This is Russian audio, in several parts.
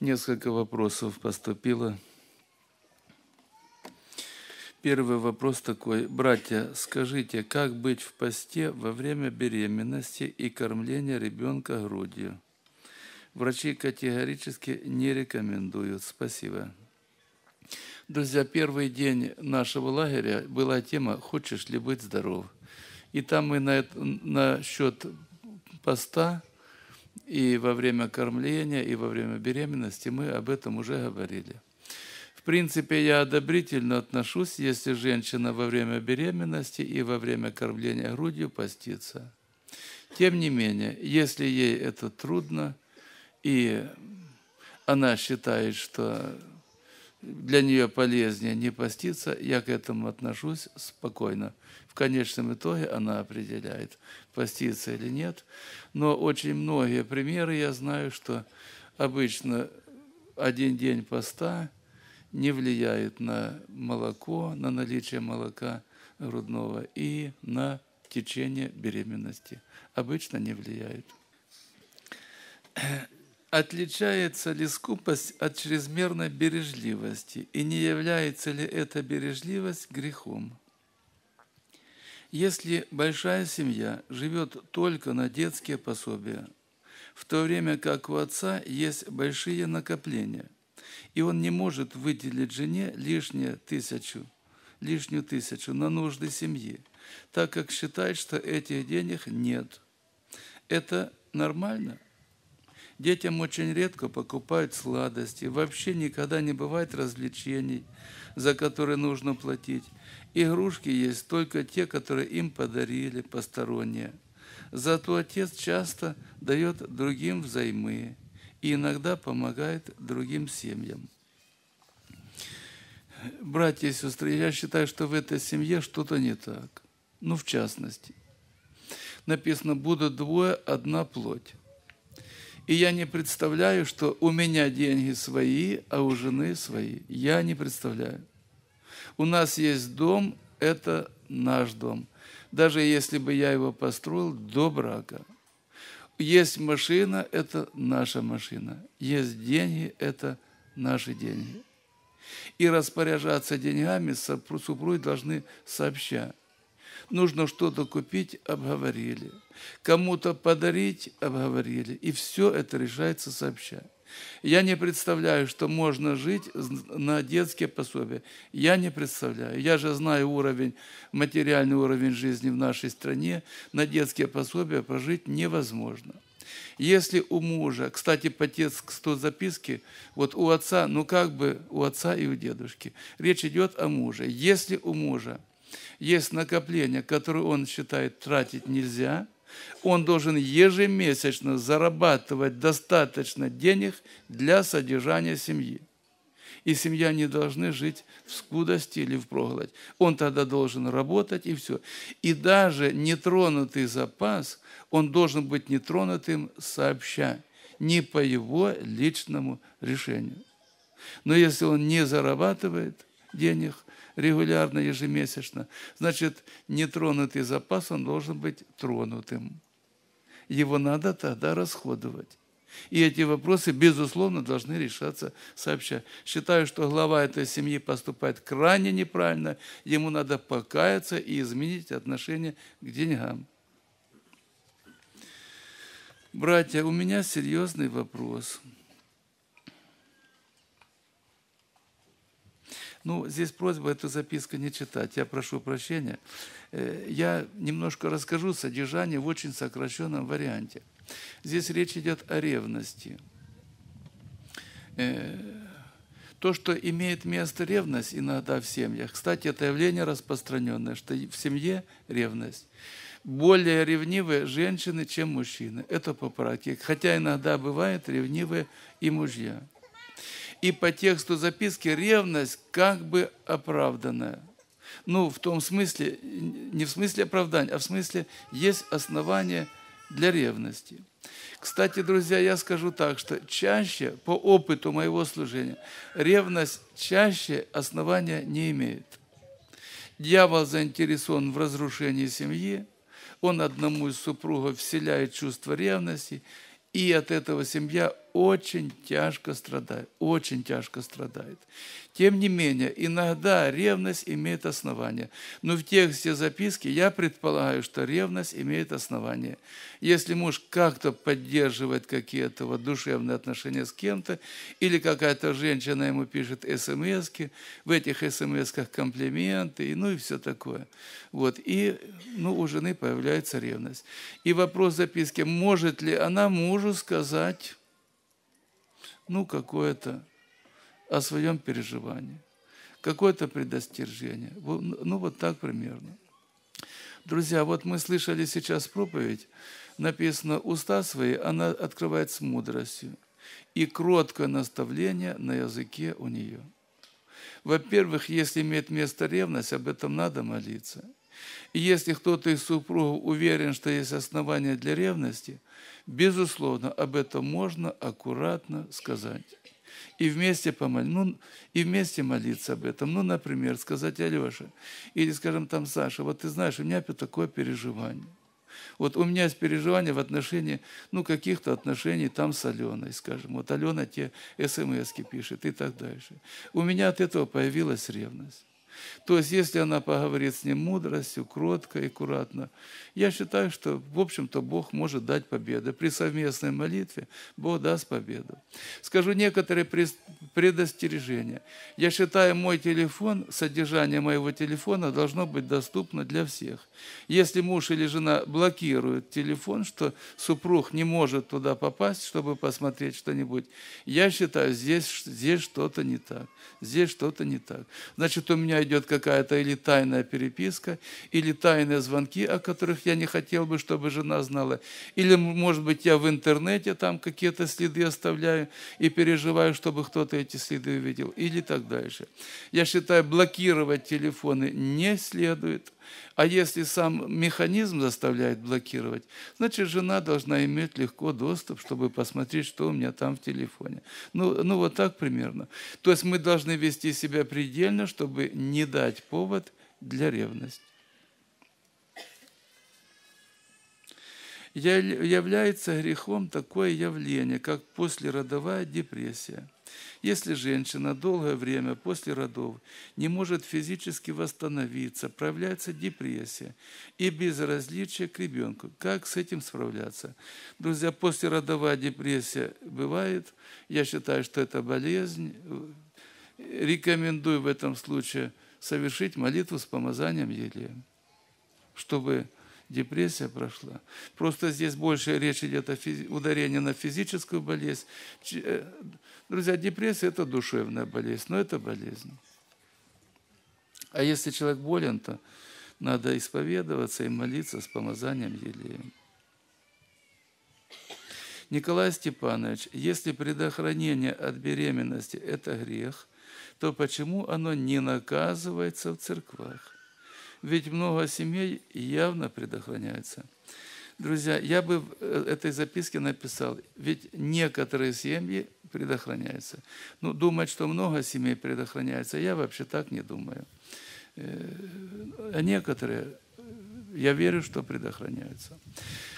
Несколько вопросов поступило. Первый вопрос такой. Братья, скажите, как быть в посте во время беременности и кормления ребенка грудью? Врачи категорически не рекомендуют. Спасибо. Друзья, первый день нашего лагеря была тема «Хочешь ли быть здоров?». И там мы на, это, на счет поста и во время кормления, и во время беременности мы об этом уже говорили. В принципе, я одобрительно отношусь, если женщина во время беременности и во время кормления грудью постится. Тем не менее, если ей это трудно, и она считает, что для нее полезнее не поститься, я к этому отношусь спокойно. В конечном итоге она определяет, поститься или нет. Но очень многие примеры я знаю, что обычно один день поста не влияет на молоко, на наличие молока грудного и на течение беременности. Обычно не влияет. Отличается ли скупость от чрезмерной бережливости, и не является ли эта бережливость грехом? Если большая семья живет только на детские пособия, в то время как у отца есть большие накопления, и он не может выделить жене лишнюю тысячу, лишнюю тысячу на нужды семьи, так как считает, что этих денег нет. Это нормально – Детям очень редко покупают сладости, вообще никогда не бывает развлечений, за которые нужно платить. Игрушки есть только те, которые им подарили посторонние. Зато отец часто дает другим взаймы и иногда помогает другим семьям. Братья и сестры, я считаю, что в этой семье что-то не так. Ну, в частности, написано, будут двое, одна плоть. И я не представляю, что у меня деньги свои, а у жены свои. Я не представляю. У нас есть дом, это наш дом. Даже если бы я его построил до брака. Есть машина, это наша машина. Есть деньги, это наши деньги. И распоряжаться деньгами супруги должны сообща нужно что-то купить, обговорили. Кому-то подарить, обговорили. И все это решается сообща. Я не представляю, что можно жить на детские пособия. Я не представляю. Я же знаю уровень, материальный уровень жизни в нашей стране. На детские пособия прожить невозможно. Если у мужа, кстати, по к тексту записки, вот у отца, ну как бы у отца и у дедушки, речь идет о муже. Если у мужа есть накопления, которые он считает тратить нельзя. Он должен ежемесячно зарабатывать достаточно денег для содержания семьи. И семья не должны жить в скудости или в проголодь. Он тогда должен работать и все. И даже нетронутый запас, он должен быть нетронутым сообща, не по его личному решению. Но если он не зарабатывает денег, регулярно, ежемесячно. Значит, нетронутый запас, он должен быть тронутым. Его надо тогда расходовать. И эти вопросы, безусловно, должны решаться сообща. Считаю, что глава этой семьи поступает крайне неправильно. Ему надо покаяться и изменить отношение к деньгам. Братья, у меня серьезный вопрос. Вопрос. Ну, здесь просьба эту записку не читать. Я прошу прощения. Э, я немножко расскажу содержание в очень сокращенном варианте. Здесь речь идет о ревности. Э, то, что имеет место ревность иногда в семьях, кстати, это явление распространенное, что в семье ревность. Более ревнивые женщины, чем мужчины. Это по практике. Хотя иногда бывают ревнивые и мужья. И по тексту записки ревность как бы оправданная. Ну, в том смысле, не в смысле оправдания, а в смысле есть основания для ревности. Кстати, друзья, я скажу так, что чаще, по опыту моего служения, ревность чаще основания не имеет. Дьявол заинтересован в разрушении семьи, он одному из супругов вселяет чувство ревности, и от этого семья очень тяжко страдает, очень тяжко страдает. Тем не менее, иногда ревность имеет основание. Но в тексте записки я предполагаю, что ревность имеет основание. Если муж как-то поддерживает какие-то вот душевные отношения с кем-то, или какая-то женщина ему пишет смс в этих смс комплименты, ну и все такое. Вот. И ну, у жены появляется ревность. И вопрос записки, может ли она мужу сказать, ну, какое-то о своем переживании, какое-то предостержение. Ну, вот так примерно. Друзья, вот мы слышали сейчас проповедь, написано, уста свои она открывает с мудростью, и кроткое наставление на языке у нее. Во-первых, если имеет место ревность, об этом надо молиться – и если кто-то из супругов уверен, что есть основания для ревности, безусловно, об этом можно аккуратно сказать. И вместе, помол... ну, и вместе молиться об этом. Ну, например, сказать Алёше или, скажем, там Саша, вот ты знаешь, у меня такое переживание. Вот у меня есть переживание в отношении, ну, каких-то отношений там с Аленой, скажем. Вот Алена те смс пишет и так дальше. У меня от этого появилась ревность. То есть, если она поговорит с ним мудростью, кротко и аккуратно, я считаю, что, в общем-то, Бог может дать победу. При совместной молитве Бог даст победу. Скажу некоторые предостережения. Я считаю, мой телефон, содержание моего телефона должно быть доступно для всех. Если муж или жена блокируют телефон, что супруг не может туда попасть, чтобы посмотреть что-нибудь, я считаю, здесь, здесь что-то не так. Здесь что-то не так. Значит, у меня идет какая-то или тайная переписка, или тайные звонки, о которых я не хотел бы, чтобы жена знала. Или, может быть, я в интернете там какие-то следы оставляю и переживаю, чтобы кто-то эти следы увидел, или так дальше. Я считаю, блокировать телефоны не следует – а если сам механизм заставляет блокировать, значит, жена должна иметь легко доступ, чтобы посмотреть, что у меня там в телефоне. Ну, ну вот так примерно. То есть мы должны вести себя предельно, чтобы не дать повод для ревности. Я, является грехом такое явление, как послеродовая депрессия – если женщина долгое время после родов не может физически восстановиться, проявляется депрессия и безразличие к ребенку, как с этим справляться? Друзья, послеродовая депрессия бывает. Я считаю, что это болезнь. Рекомендую в этом случае совершить молитву с помазанием Елеем, чтобы депрессия прошла. Просто здесь больше речь идет о физи- ударении на физическую болезнь. Э, друзья, депрессия – это душевная болезнь, но это болезнь. А если человек болен, то надо исповедоваться и молиться с помазанием елеем. Николай Степанович, если предохранение от беременности – это грех, то почему оно не наказывается в церквах? ведь много семей явно предохраняется. Друзья, я бы в э, этой записке написал, ведь некоторые семьи предохраняются. Ну, думать, что много семей предохраняется, я вообще так не думаю. Э, а некоторые, э, я верю, что предохраняются.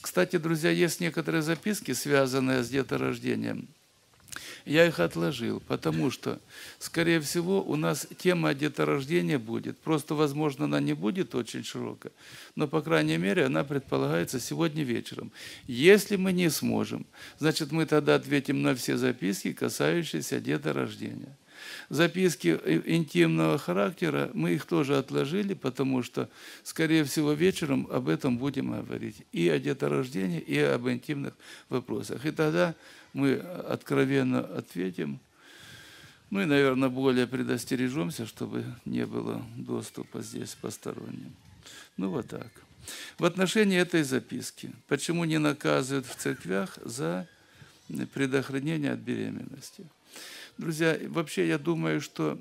Кстати, друзья, есть некоторые записки, связанные с деторождением. Я их отложил, потому что, скорее всего, у нас тема деторождения будет. Просто, возможно, она не будет очень широко, но, по крайней мере, она предполагается сегодня вечером. Если мы не сможем, значит, мы тогда ответим на все записки, касающиеся деторождения. Записки интимного характера, мы их тоже отложили, потому что, скорее всего, вечером об этом будем говорить. И о деторождении, и об интимных вопросах. И тогда мы откровенно ответим. Ну и, наверное, более предостережемся, чтобы не было доступа здесь посторонним. Ну вот так. В отношении этой записки. Почему не наказывают в церквях за предохранение от беременности? Друзья, вообще я думаю, что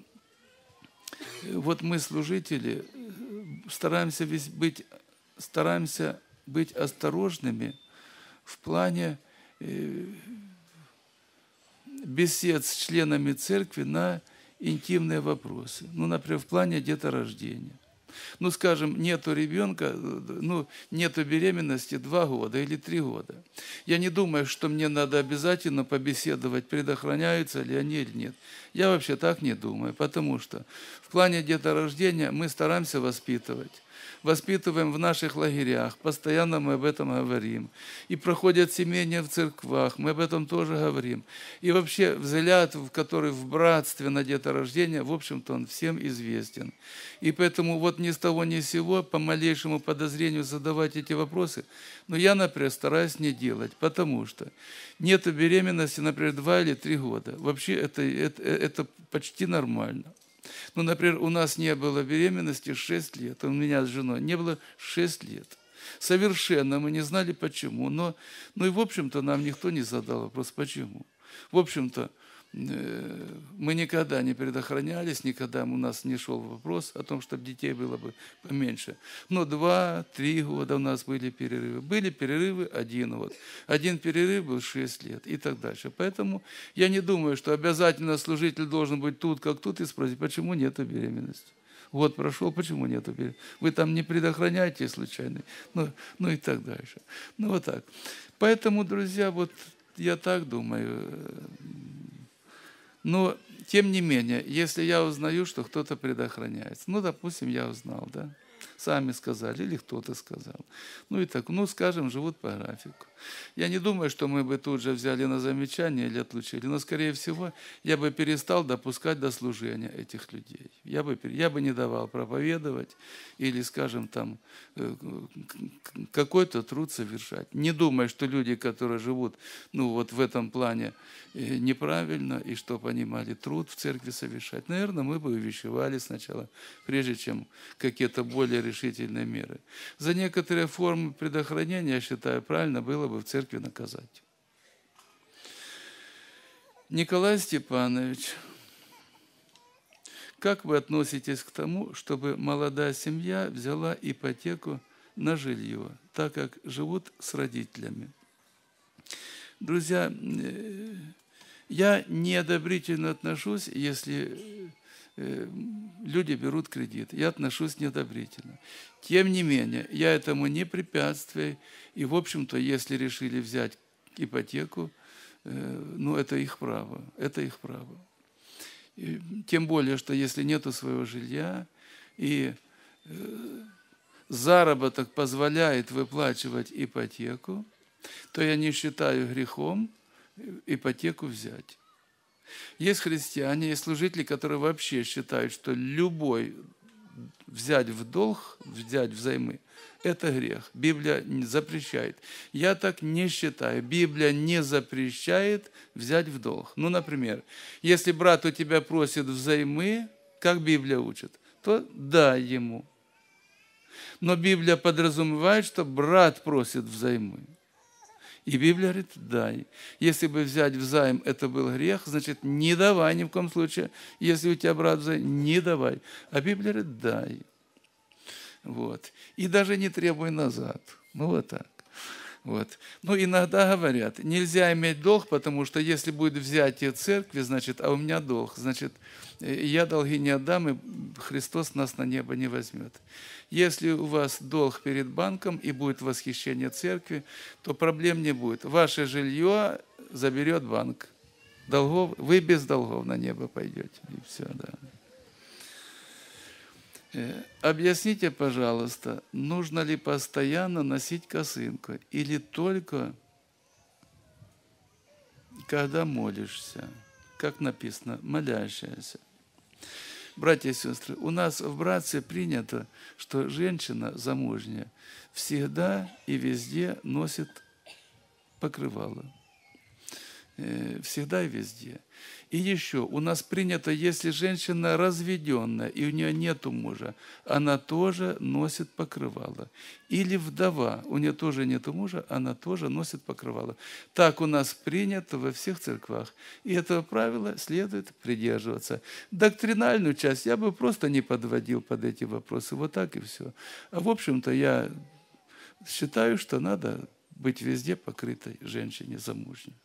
э, вот мы, служители, э, стараемся весь быть, стараемся быть осторожными в плане э, бесед с членами церкви на интимные вопросы. Ну, например, в плане деторождения. Ну, скажем, нету ребенка, ну, нету беременности два года или три года. Я не думаю, что мне надо обязательно побеседовать, предохраняются ли они или нет. Я вообще так не думаю, потому что в плане деторождения мы стараемся воспитывать воспитываем в наших лагерях, постоянно мы об этом говорим. И проходят семения в церквах, мы об этом тоже говорим. И вообще взгляд, в который в братстве на деторождение, в общем-то, он всем известен. И поэтому вот ни с того ни с сего, по малейшему подозрению задавать эти вопросы, но ну, я, например, стараюсь не делать, потому что нет беременности, например, два или три года. Вообще это, это, это почти нормально. Ну, например, у нас не было беременности 6 лет, у меня с женой не было 6 лет. Совершенно мы не знали почему, но, ну и в общем-то нам никто не задал вопрос, почему. В общем-то, Э, мы никогда не предохранялись, никогда у нас не шел вопрос о том, чтобы детей было бы поменьше. Но два-три года у нас были перерывы. Были перерывы один вот, Один перерыв был шесть лет и так дальше. Поэтому я не думаю, что обязательно служитель должен быть тут, как тут, и спросить, почему нет беременности. Год прошел, почему нету беременности? Вы там не предохраняете случайно? Ну, ну и так дальше. Ну вот так. Поэтому, друзья, вот я так думаю, но, тем не менее, если я узнаю, что кто-то предохраняется, ну, допустим, я узнал, да, сами сказали или кто-то сказал, ну и так, ну, скажем, живут по графику. Я не думаю, что мы бы тут же взяли на замечание или отлучили, но, скорее всего, я бы перестал допускать до служения этих людей. Я бы, я бы не давал проповедовать или, скажем, там, э, какой-то труд совершать. Не думая, что люди, которые живут, ну, вот в этом плане э, неправильно, и что понимали, труд в церкви совершать. Наверное, мы бы увещевали сначала, прежде чем какие-то более решительные меры. За некоторые формы предохранения, я считаю, правильно было бы чтобы в церкви наказать. Николай Степанович, как вы относитесь к тому, чтобы молодая семья взяла ипотеку на жилье, так как живут с родителями? Друзья, э, я неодобрительно отношусь, если Э, люди берут кредит. Я отношусь неодобрительно. Тем не менее, я этому не препятствую. И, в общем-то, если решили взять ипотеку, э, ну, это их право. Это их право. И, тем более, что если нету своего жилья, и э, заработок позволяет выплачивать ипотеку, то я не считаю грехом ипотеку взять. Есть христиане, есть служители, которые вообще считают, что любой взять в долг, взять взаймы – это грех. Библия запрещает. Я так не считаю. Библия не запрещает взять в долг. Ну, например, если брат у тебя просит взаймы, как Библия учит, то дай ему. Но Библия подразумевает, что брат просит взаймы. И Библия говорит, дай. Если бы взять взаим, это был грех, значит, не давай ни в коем случае. Если у тебя брат взаим, не давай. А Библия говорит, дай. Вот. И даже не требуй назад. Ну, вот так. Вот. Ну, иногда говорят, нельзя иметь долг, потому что если будет взятие церкви, значит, а у меня долг, значит, э, я долги не отдам, и Христос нас на небо не возьмет. Если у вас долг перед банком и будет восхищение церкви, то проблем не будет. Ваше жилье заберет банк. Долгов, вы без долгов на небо пойдете. И все, да. Э, объясните, пожалуйста, нужно ли постоянно носить косынку или только когда молишься, как написано, молящаяся. Братья и сестры, у нас в братстве принято, что женщина замужняя всегда и везде носит покрывало. Э, всегда и везде. И еще, у нас принято, если женщина разведенная, и у нее нету мужа, она тоже носит покрывало. Или вдова, у нее тоже нету мужа, она тоже носит покрывало. Так у нас принято во всех церквах. И этого правила следует придерживаться. Доктринальную часть я бы просто не подводил под эти вопросы. Вот так и все. А в общем-то я считаю, что надо быть везде покрытой женщине замужней.